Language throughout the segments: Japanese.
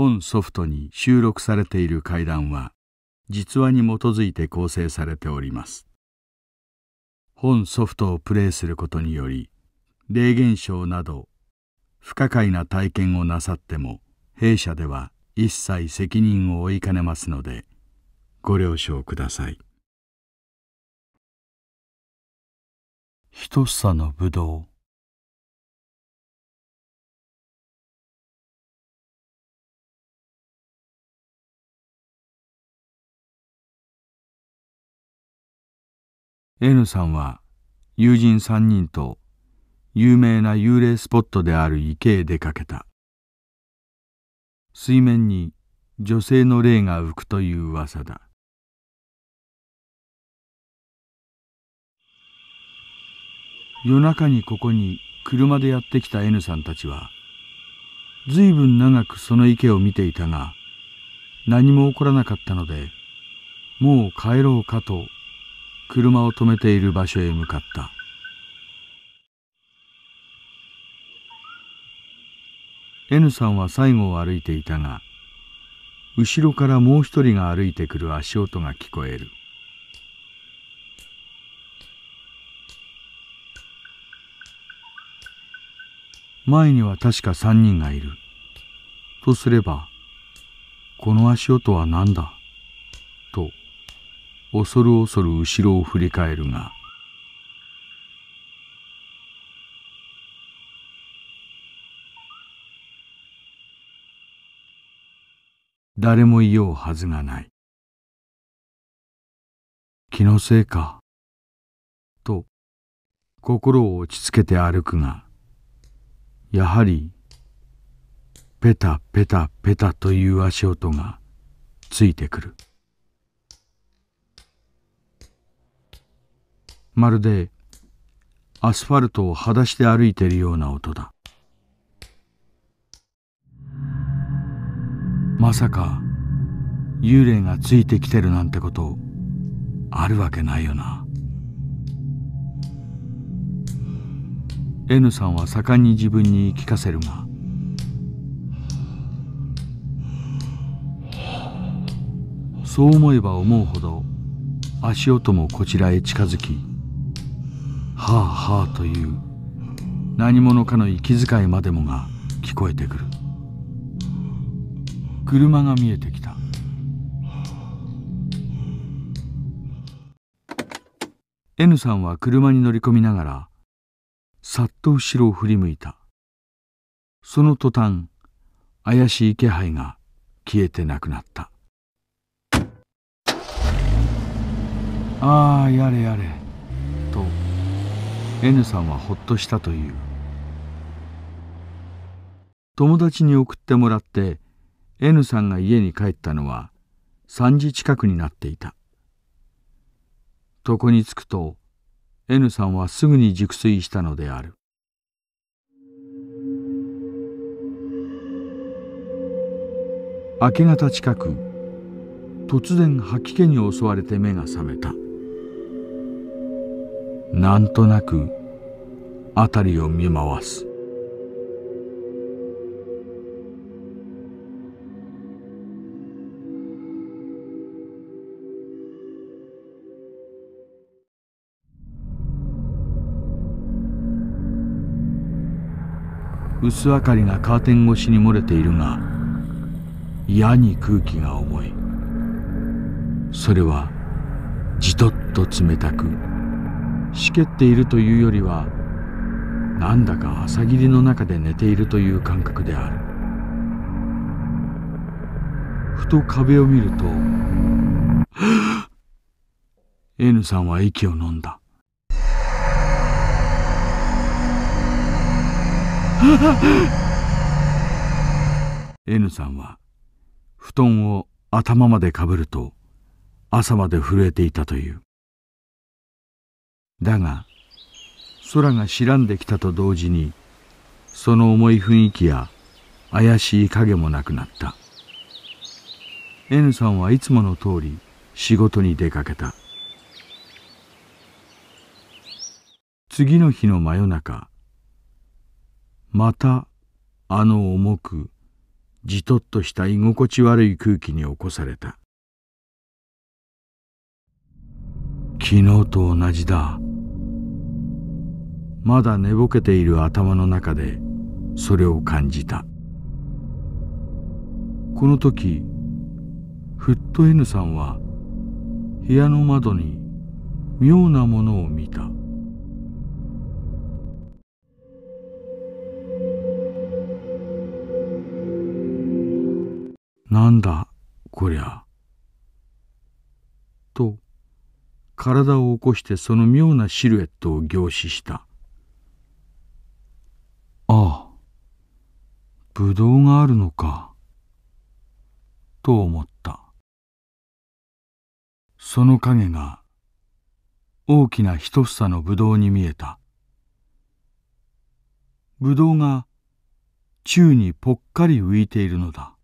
本ソフトに収録されている階段は実話に基づいて構成されております本ソフトをプレイすることにより霊現象など不可解な体験をなさっても弊社では一切責任を負いかねますのでご了承くださいひとさのぶどう N さんは友人3人と有名な幽霊スポットである池へ出かけた水面に女性の霊が浮くという噂だ夜中にここに車でやってきた N さんたちは随分長くその池を見ていたが何も起こらなかったのでもう帰ろうかと車を止めている場所へ向かった「N さんは最後を歩いていたが後ろからもう一人が歩いてくる足音が聞こえる」前には確か3人がいる。とすれば、この足音は何だ恐る恐る後ろを振り返るが誰もいようはずがない気のせいかと心を落ち着けて歩くがやはりペタペタペタという足音がついてくる。まるでアスファルトを裸足で歩いているような音だまさか幽霊がついてきてるなんてことあるわけないよな N さんは盛んに自分に聞かせるがそう思えば思うほど足音もこちらへ近づきはあはあという何者かの息遣いまでもが聞こえてくる車が見えてきた「N さんは車に乗り込みながらさっと後ろを振り向いたその途端怪しい気配が消えてなくなったああやれやれと N さんはほっとしたという友達に送ってもらって N さんが家に帰ったのは3時近くになっていた床に着くと N さんはすぐに熟睡したのである明け方近く突然吐き気に襲われて目が覚めた。なんとなく辺りを見回す薄明かりがカーテン越しに漏れているが嫌に空気が重いそれはじとっと冷たくしけっているというよりはなんだか朝霧の中で寝ているという感覚であるふと壁を見ると N さんは息を飲んだ N さんは布団を頭までかぶると朝まで震えていたというだが空が白んできたと同時にその重い雰囲気や怪しい影もなくなった N さんはいつもの通り仕事に出かけた次の日の真夜中またあの重くじとっとした居心地悪い空気に起こされた昨日と同じだまだ寝ぼけている頭の中でそれを感じたこの時フット N さんは部屋の窓に妙なものを見たなんだこりゃと体を起こしてその妙なシルエットを凝視したぶどうがあるのか、と思った。その影が大きな一房のぶどうに見えた。ぶどうが宙にぽっかり浮いているのだ。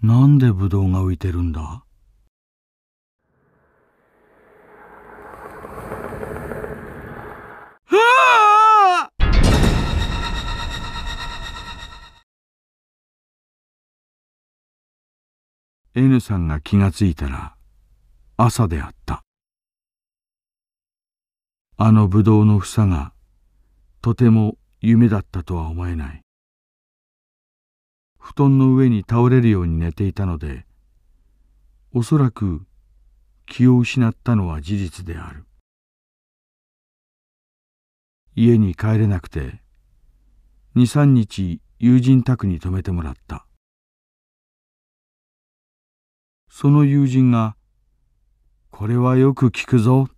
なんでぶどうが浮いてるんださんが気がついたら朝であったあのぶどうの房がとても夢だったとは思えない布団の上に倒れるように寝ていたのでおそらく気を失ったのは事実である家に帰れなくて23日友人宅に泊めてもらったその友人が「これはよく聞くぞ」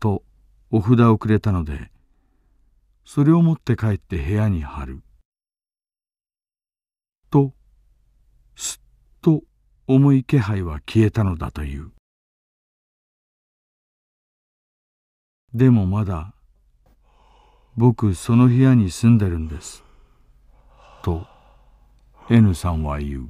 とお札をくれたのでそれを持って帰って部屋に貼る。とすっと重い気配は消えたのだという。でもまだ僕その部屋に住んでるんです。と N さんは言う。